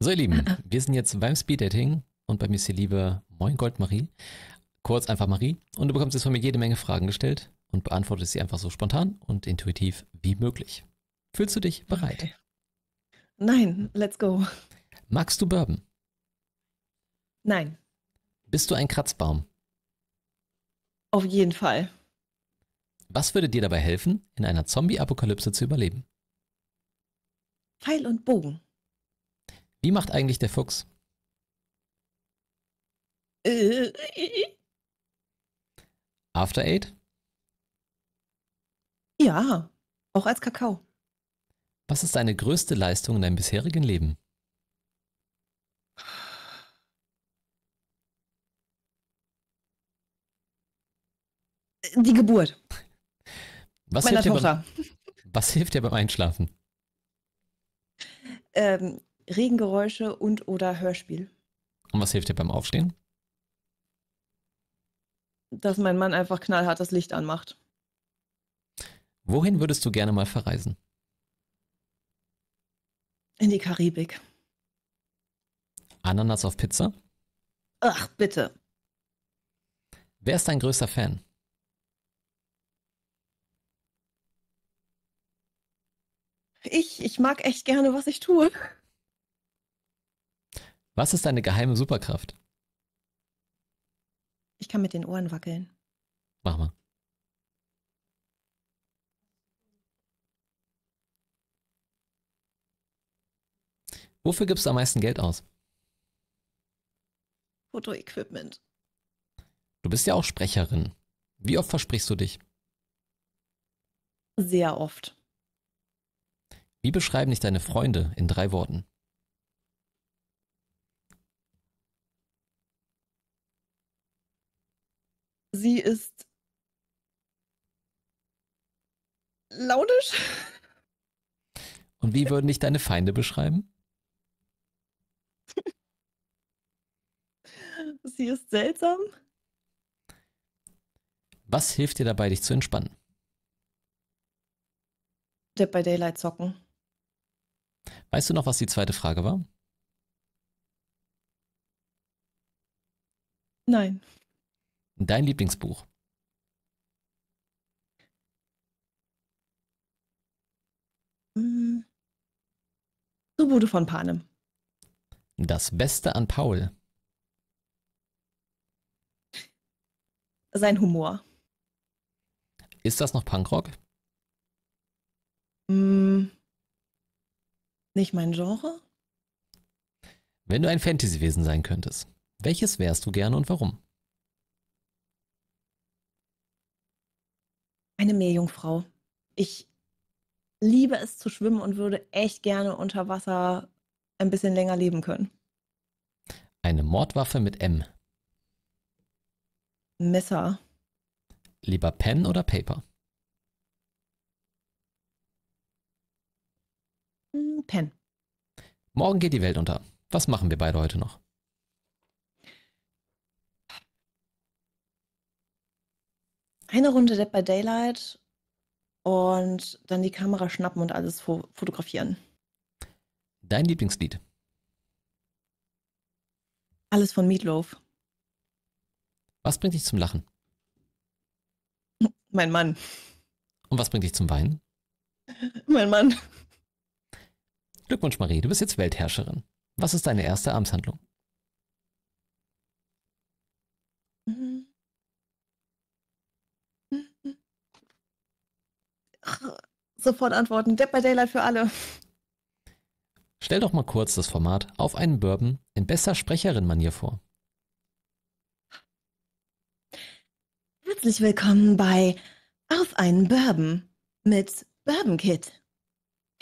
So, ihr Lieben, wir sind jetzt beim Speeddating und bei mir ist die liebe Moin Gold Marie, kurz einfach Marie. Und du bekommst jetzt von mir jede Menge Fragen gestellt und beantwortest sie einfach so spontan und intuitiv wie möglich. Fühlst du dich bereit? Okay. Nein, let's go. Magst du Bourbon? Nein. Bist du ein Kratzbaum? Auf jeden Fall. Was würde dir dabei helfen, in einer Zombie-Apokalypse zu überleben? Pfeil und Bogen. Wie macht eigentlich der Fuchs? Äh. After Eight? Ja, auch als Kakao. Was ist deine größte Leistung in deinem bisherigen Leben? Die Geburt. Was, hilft dir, beim, was hilft dir beim Einschlafen? Ähm, Regengeräusche und oder Hörspiel. Und was hilft dir beim Aufstehen? Dass mein Mann einfach knallhart das Licht anmacht. Wohin würdest du gerne mal verreisen? In die Karibik. Ananas auf Pizza? Ach, bitte. Wer ist dein größter Fan? Ich, ich mag echt gerne, was ich tue. Was ist deine geheime Superkraft? Ich kann mit den Ohren wackeln. Mach mal. Wofür gibst du am meisten Geld aus? Fotoequipment. Du bist ja auch Sprecherin. Wie oft versprichst du dich? Sehr oft. Wie beschreiben dich deine Freunde in drei Worten? Sie ist launisch. Und wie würden dich deine Feinde beschreiben? Sie ist seltsam. Was hilft dir dabei, dich zu entspannen? Dead by Daylight zocken. Weißt du noch, was die zweite Frage war? Nein. Dein Lieblingsbuch? So mm. Bude von Panem. Das Beste an Paul. Sein Humor. Ist das noch Punkrock? Hm, nicht mein Genre. Wenn du ein Fantasy-Wesen sein könntest, welches wärst du gerne und warum? Eine Meerjungfrau. Ich liebe es zu schwimmen und würde echt gerne unter Wasser ein bisschen länger leben können. Eine Mordwaffe mit M. Messer. Lieber Pen oder Paper? Hm, Pen. Morgen geht die Welt unter. Was machen wir beide heute noch? eine Runde Dead by Daylight und dann die Kamera schnappen und alles fo fotografieren. Dein Lieblingslied? Alles von Meatloaf. Was bringt dich zum Lachen? Mein Mann. Und was bringt dich zum Weinen? Mein Mann. Glückwunsch, Marie, du bist jetzt Weltherrscherin. Was ist deine erste Amtshandlung? Mhm. Sofort antworten. Dead by Daylight für alle. Stell doch mal kurz das Format auf einen Bourbon in bester Sprecherin-Manier vor. Herzlich willkommen bei Auf einen Bourbon mit Bourbon Kid.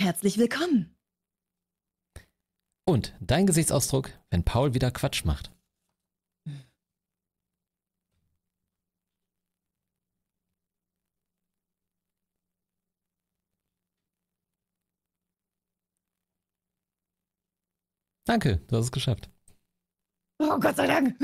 Herzlich willkommen. Und dein Gesichtsausdruck, wenn Paul wieder Quatsch macht. Danke, du hast es geschafft. Oh Gott sei Dank.